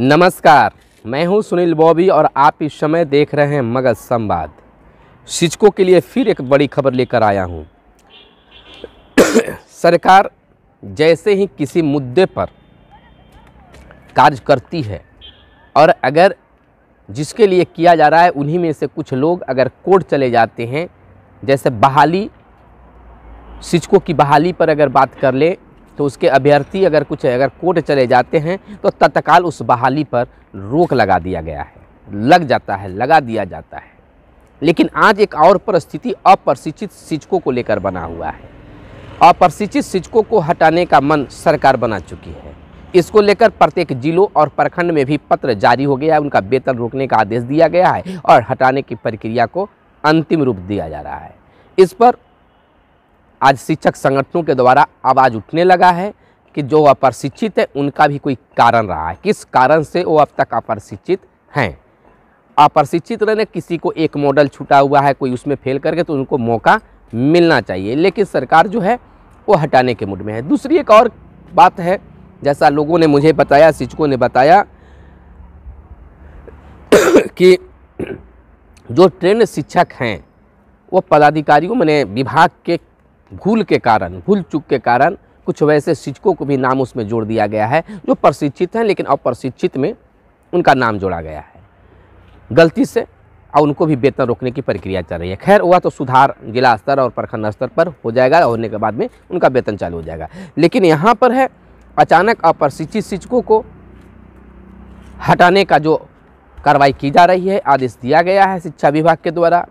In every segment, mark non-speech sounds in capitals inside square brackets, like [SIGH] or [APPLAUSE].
नमस्कार मैं हूं सुनील बॉबी और आप इस समय देख रहे हैं मगध संवाद शिक्षकों के लिए फिर एक बड़ी खबर लेकर आया हूं [COUGHS] सरकार जैसे ही किसी मुद्दे पर कार्य करती है और अगर जिसके लिए किया जा रहा है उन्हीं में से कुछ लोग अगर कोर्ट चले जाते हैं जैसे बहाली शिक्षकों की बहाली पर अगर बात कर ले तो उसके अभ्यर्थी अगर कुछ अगर कोर्ट चले जाते हैं तो तत्काल उस बहाली पर रोक लगा दिया गया है लग जाता है लगा दिया जाता है लेकिन आज एक और परिस्थिति अप्रशिक्षित शिक्षकों को लेकर बना हुआ है अप्रशिक्षित शिक्षकों को हटाने का मन सरकार बना चुकी है इसको लेकर प्रत्येक जिलों और प्रखंड में भी पत्र जारी हो गया है उनका वेतन रोकने का आदेश दिया गया है और हटाने की प्रक्रिया को अंतिम रूप दिया जा रहा है इस पर आज शिक्षक संगठनों के द्वारा आवाज़ उठने लगा है कि जो अप्रशिक्षित है उनका भी कोई कारण रहा है किस कारण से वो अब तक अप्रशिक्षित हैं अप्रशिक्षित रहने किसी को एक मॉडल छूटा हुआ है कोई उसमें फेल करके तो उनको मौका मिलना चाहिए लेकिन सरकार जो है वो हटाने के मूड में है दूसरी एक और बात है जैसा लोगों ने मुझे बताया शिक्षकों ने बताया [COUGHS] कि जो ट्रेन शिक्षक हैं वो पदाधिकारियों मैंने विभाग के भूल के कारण भूल चूक के कारण कुछ वैसे शिक्षकों को भी नाम उसमें जोड़ दिया गया है जो प्रशिक्षित हैं लेकिन अप्रशिक्षित में उनका नाम जोड़ा गया है गलती से और उनको भी वेतन रोकने की प्रक्रिया चल रही है खैर हुआ तो सुधार जिला स्तर और प्रखंड स्तर पर हो जाएगा होने के बाद में उनका वेतन चालू हो जाएगा लेकिन यहाँ पर है अचानक अप्रशिक्षित शिक्षकों को हटाने का जो कार्रवाई की जा रही है आदेश दिया गया है शिक्षा विभाग के द्वारा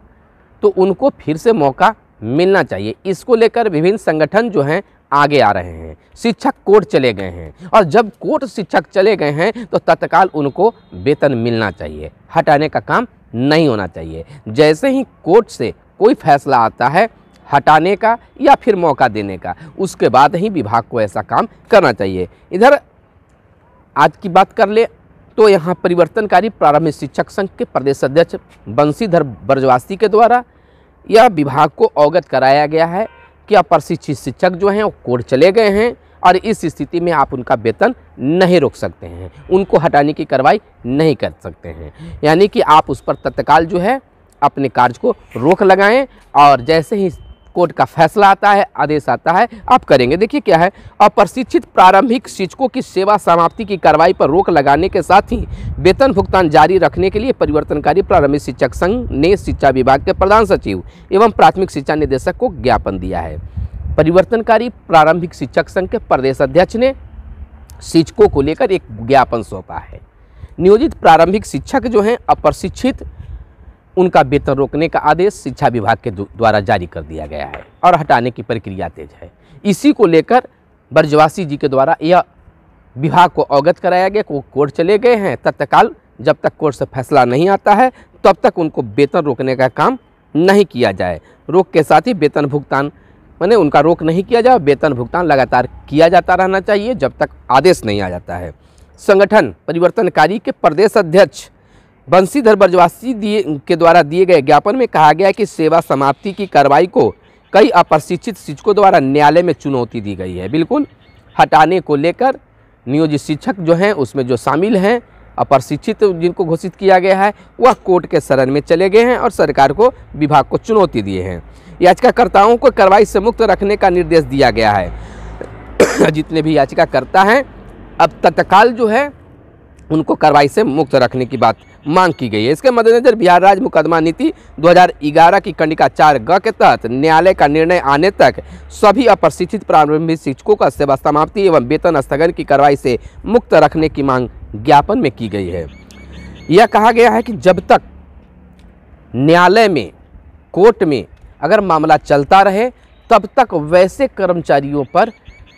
तो उनको फिर से मौका मिलना चाहिए इसको लेकर विभिन्न संगठन जो हैं आगे आ रहे हैं शिक्षक कोर्ट चले गए हैं और जब कोर्ट शिक्षक चले गए हैं तो तत्काल उनको वेतन मिलना चाहिए हटाने का काम नहीं होना चाहिए जैसे ही कोर्ट से कोई फैसला आता है हटाने का या फिर मौका देने का उसके बाद ही विभाग को ऐसा काम करना चाहिए इधर आज की बात कर ले तो यहाँ परिवर्तनकारी प्रारंभिक शिक्षक संघ के प्रदेश अध्यक्ष बंशीधर ब्रजवासी के द्वारा यह विभाग को अवगत कराया गया है कि अप्रशिक्षित शिक्षक जो हैं वो कोर्ट चले गए हैं और इस स्थिति में आप उनका वेतन नहीं रोक सकते हैं उनको हटाने की कार्रवाई नहीं कर सकते हैं यानी कि आप उस पर तत्काल जो है अपने कार्य को रोक लगाएं और जैसे ही कोर्ट का फैसला आता है आदेश आता है आप करेंगे देखिए क्या है अप्रशिक्षित प्रारंभिक शिक्षकों की सेवा समाप्ति की कार्रवाई पर रोक लगाने के साथ ही वेतन भुगतान जारी रखने के लिए परिवर्तनकारी प्रारंभिक शिक्षक संघ ने शिक्षा विभाग के प्रधान सचिव एवं प्राथमिक शिक्षा निदेशक को ज्ञापन दिया है परिवर्तनकारी प्रारंभिक शिक्षक संघ के प्रदेश अध्यक्ष ने शिक्षकों को लेकर एक ज्ञापन सौंपा है नियोजित प्रारंभिक शिक्षक जो हैं अप्रशिक्षित उनका वेतन रोकने का आदेश शिक्षा विभाग के द्वारा जारी कर दिया गया है और हटाने की प्रक्रिया तेज है इसी को लेकर ब्रजवासी जी के द्वारा यह विभाग को अवगत कराया गया को कोर्ट चले गए हैं तत्काल जब तक कोर्ट से फैसला नहीं आता है तब तक उनको वेतन रोकने का काम नहीं किया जाए रोक के साथ ही वेतन भुगतान मैंने उनका रोक नहीं किया जाए वेतन भुगतान लगातार किया जाता रहना चाहिए जब तक आदेश नहीं आ जाता है संगठन परिवर्तनकारी के प्रदेश अध्यक्ष बंशीधर ब्रजवासी के द्वारा दिए गए ज्ञापन में कहा गया कि सेवा समाप्ति की कार्रवाई को कई अप्रशिक्षित शिक्षकों द्वारा न्यायालय में चुनौती दी गई है बिल्कुल हटाने को लेकर नियोजित शिक्षक जो हैं उसमें जो शामिल हैं अप्रशिक्षित जिनको घोषित किया गया है वह कोर्ट के शरण में चले गए हैं और सरकार को विभाग को चुनौती दिए हैं याचिकाकर्ताओं को कार्रवाई से मुक्त रखने का निर्देश दिया गया है [COUGHS] जितने भी याचिकाकर्ता हैं अब तत्काल जो है उनको कार्रवाई से मुक्त रखने की बात मांग की गई है इसके मद्देनजर बिहार राज्य मुकदमा नीति 2011 की कंडिका चार ग के तहत न्यायालय का निर्णय आने तक सभी अप्रशिक्षित प्रारंभिक शिक्षकों का सेवा समाप्ति एवं वेतन स्थगन की कार्रवाई से मुक्त रखने की मांग ज्ञापन में की गई है यह कहा गया है कि जब तक न्यायालय में कोर्ट में अगर मामला चलता रहे तब तक वैसे कर्मचारियों पर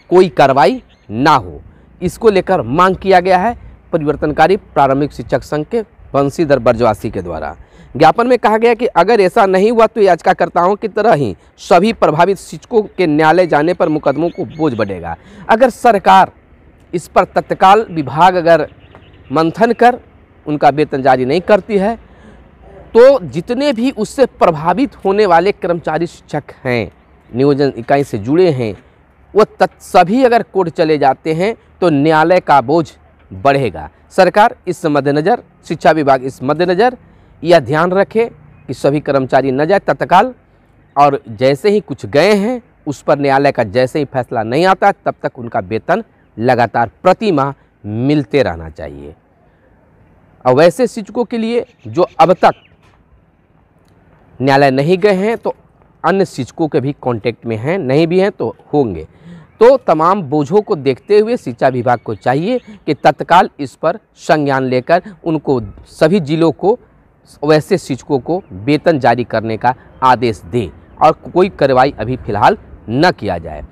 कोई कार्रवाई ना हो इसको लेकर मांग किया गया है परिवर्तनकारी प्रारंभिक शिक्षक संघ के बंशीधर बर्जवासी के द्वारा ज्ञापन में कहा गया कि अगर ऐसा नहीं हुआ तो याचिकाकर्ताओं की तरह ही सभी प्रभावित शिक्षकों के न्यायालय जाने पर मुकदमों को बोझ बढ़ेगा अगर सरकार इस पर तत्काल विभाग अगर मंथन कर उनका वेतन जारी नहीं करती है तो जितने भी उससे प्रभावित होने वाले कर्मचारी शिक्षक हैं नियोजन इकाई से जुड़े हैं वो तत् सभी अगर कोर्ट चले जाते हैं तो न्यायालय का बोझ बढ़ेगा सरकार इस मद्देनज़र शिक्षा विभाग इस मद्देनज़र यह ध्यान रखे कि सभी कर्मचारी न जाए तत्काल और जैसे ही कुछ गए हैं उस पर न्यायालय का जैसे ही फैसला नहीं आता तब तक उनका वेतन लगातार प्रति माह मिलते रहना चाहिए और वैसे शिक्षकों के लिए जो अब तक न्यायालय नहीं गए हैं तो अन्य शिक्षकों के भी कांटेक्ट में हैं नहीं भी हैं तो होंगे तो तमाम बोझों को देखते हुए शिक्षा विभाग को चाहिए कि तत्काल इस पर संज्ञान लेकर उनको सभी जिलों को वैसे शिक्षकों को वेतन जारी करने का आदेश दे और कोई कार्रवाई अभी फ़िलहाल न किया जाए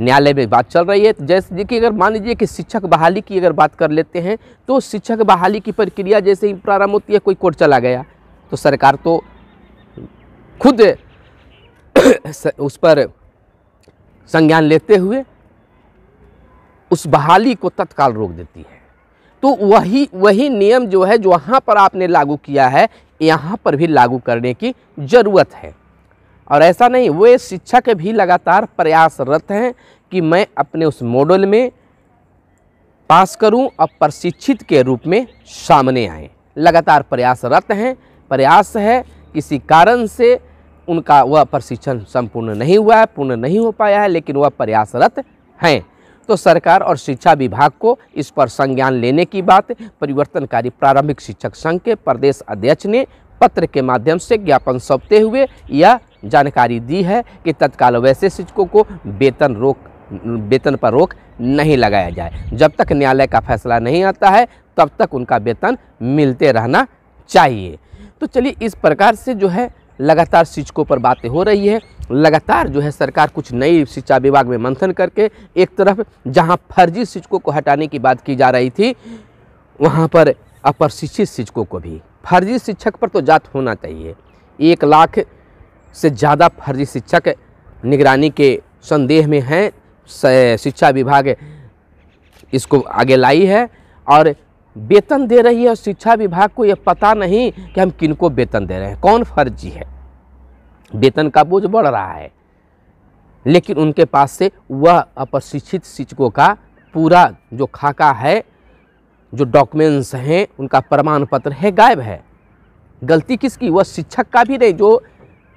न्यायालय में बात चल रही है जैसे देखिए अगर मान लीजिए कि शिक्षक बहाली की अगर बात कर लेते हैं तो शिक्षक बहाली की प्रक्रिया जैसे ही प्रारंभ होती है कोई कोर्ट चला गया तो सरकार तो खुद [COUGHS] उस पर संज्ञान लेते हुए उस बहाली को तत्काल रोक देती है तो वही वही नियम जो है जो वहाँ पर आपने लागू किया है यहाँ पर भी लागू करने की ज़रूरत है और ऐसा नहीं वे शिक्षक भी लगातार प्रयासरत हैं कि मैं अपने उस मॉडल में पास करूं और प्रशिक्षित के रूप में सामने आए लगातार प्रयासरत हैं प्रयास है किसी कारण से उनका वह प्रशिक्षण संपूर्ण नहीं हुआ है पूर्ण नहीं हो पाया है लेकिन वह प्रयासरत हैं तो सरकार और शिक्षा विभाग को इस पर संज्ञान लेने की बात परिवर्तनकारी प्रारंभिक शिक्षक संघ के प्रदेश अध्यक्ष ने पत्र के माध्यम से ज्ञापन सौंपते हुए यह जानकारी दी है कि तत्काल वैसे शिक्षकों को वेतन रोक वेतन पर रोक नहीं लगाया जाए जब तक न्यायालय का फैसला नहीं आता है तब तक उनका वेतन मिलते रहना चाहिए तो चलिए इस प्रकार से जो है लगातार शिक्षकों पर बातें हो रही है लगातार जो है सरकार कुछ नई शिक्षा विभाग में मंथन करके एक तरफ जहां फर्जी शिक्षकों को हटाने की बात की जा रही थी वहां पर अपर शिक्षित शिक्षकों को भी फर्जी शिक्षक पर तो जात होना चाहिए एक लाख से ज़्यादा फर्जी शिक्षक निगरानी के संदेह में हैं शिक्षा विभाग इसको आगे लाई है और वेतन दे रही है और शिक्षा विभाग को यह पता नहीं कि हम किनको वेतन दे रहे हैं कौन फर्जी है वेतन का बोझ बढ़ रहा है लेकिन उनके पास से वह अप्रशिक्षित शिक्षकों का पूरा जो खाका है जो डॉक्यूमेंट्स हैं उनका प्रमाण पत्र है गायब है गलती किसकी वह शिक्षक का भी नहीं जो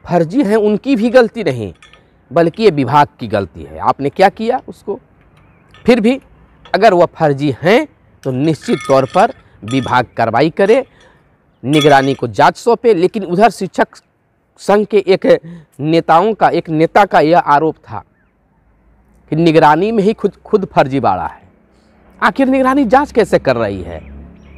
फर्जी हैं उनकी भी गलती नहीं बल्कि ये विभाग की गलती है आपने क्या किया उसको फिर भी अगर वह फर्जी हैं तो निश्चित तौर पर विभाग कार्रवाई करे निगरानी को जांच सौंपे लेकिन उधर शिक्षक संघ के एक नेताओं का एक नेता का यह आरोप था कि निगरानी में ही खुद खुद फर्जीवाड़ा है आखिर निगरानी जांच कैसे कर रही है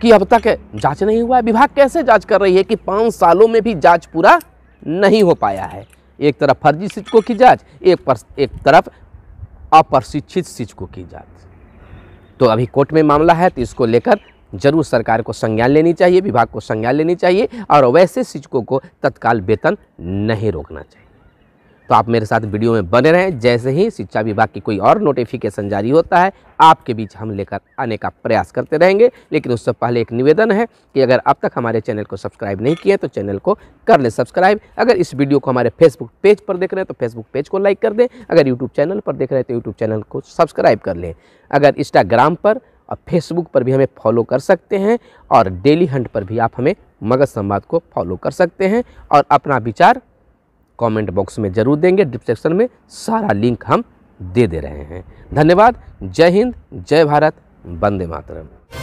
कि अब तक जांच नहीं हुआ है विभाग कैसे जांच कर रही है कि पाँच सालों में भी जांच पूरा नहीं हो पाया है एक तरफ फर्जी शिक्षकों की जाँच एक पर एक तरफ अप्रशिक्षित शिक्षकों की जाँच तो अभी कोर्ट में मामला है तो इसको लेकर जरूर सरकार को संज्ञान लेनी चाहिए विभाग को संज्ञान लेनी चाहिए और वैसे शिक्षकों को तत्काल वेतन नहीं रोकना चाहिए तो आप मेरे साथ वीडियो में बने रहें जैसे ही शिक्षा विभाग की कोई और नोटिफिकेशन जारी होता है आपके बीच हम लेकर आने का प्रयास करते रहेंगे लेकिन उससे पहले एक निवेदन है कि अगर अब तक हमारे चैनल को सब्सक्राइब नहीं किए तो चैनल को कर लें सब्सक्राइब अगर इस वीडियो को हमारे फेसबुक पेज पर देख रहे हैं तो फेसबुक पेज को लाइक कर दें अगर यूट्यूब चैनल पर देख रहे हैं तो यूट्यूब चैनल को सब्सक्राइब कर लें अगर इंस्टाग्राम पर और फेसबुक पर भी हमें फॉलो कर सकते हैं और डेली हंट पर भी आप हमें मगध संवाद को फॉलो कर सकते हैं और अपना विचार कमेंट बॉक्स में ज़रूर देंगे डिस्क्रिप्शन में सारा लिंक हम दे दे रहे हैं धन्यवाद जय हिंद जय भारत वंदे मातरम